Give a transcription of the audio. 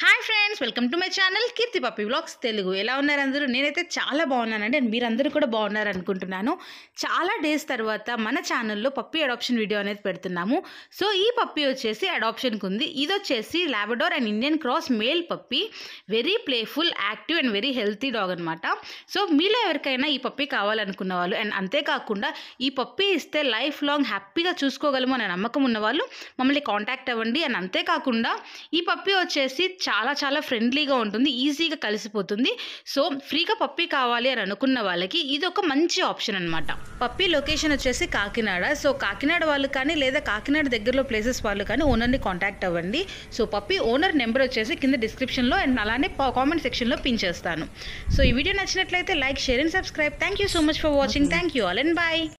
hi friends welcome to my channel Keerthi puppy blogs Telugu ఎలా ఉన్నారు అందరూ నేనైతే చాలా బాగున్నానండి అండ్ మీరందరూ కూడా బాగున్నారు అనుకుంటున్నాను చాలా డేస్ తర్వాత మన ఛానల్లో పప్పి అడాప్షన్ వీడియో అనేది పెడుతున్నాము సో ఈ పప్పి వచ్చేసి అడాప్షన్కి ఉంది ఇది వచ్చేసి labrador and Indian cross male puppy very playful active and very healthy dog అనమాట సో మీలో ఎవరికైనా ఈ పప్పి కావాలనుకున్న వాళ్ళు అండ్ అంతేకాకుండా ఈ పప్పి ఇస్తే లైఫ్ లాంగ్ హ్యాపీగా చూసుకోగలము అనే నమ్మకం ఉన్నవాళ్ళు మమ్మల్ని కాంటాక్ట్ అవ్వండి అండ్ అంతేకాకుండా ఈ పప్పి వచ్చేసి చాలా చాలా ఫ్రెండ్లీగా ఉంటుంది ఈజీగా కలిసిపోతుంది సో ఫ్రీగా పప్పీ కావాలి అని అనుకున్న వాళ్ళకి ఇది ఒక మంచి ఆప్షన్ అనమాట పప్పీ లొకేషన్ వచ్చేసి కాకినాడ సో కాకినాడ వాళ్ళు కానీ లేదా కాకినాడ దగ్గరలో ప్లేసెస్ వాళ్ళు కానీ ఓనర్ని కాంటాక్ట్ అవ్వండి సో పప్పీ ఓనర్ నెంబర్ వచ్చేసి కింద డిస్క్రిప్షన్లో అండ్ అలానే కామెంట్ సెక్షన్లో పిన్ చేస్తాను సో ఈ వీడియో నచ్చినట్లయితే like share and subscribe thank you so much for watching thank you all and bye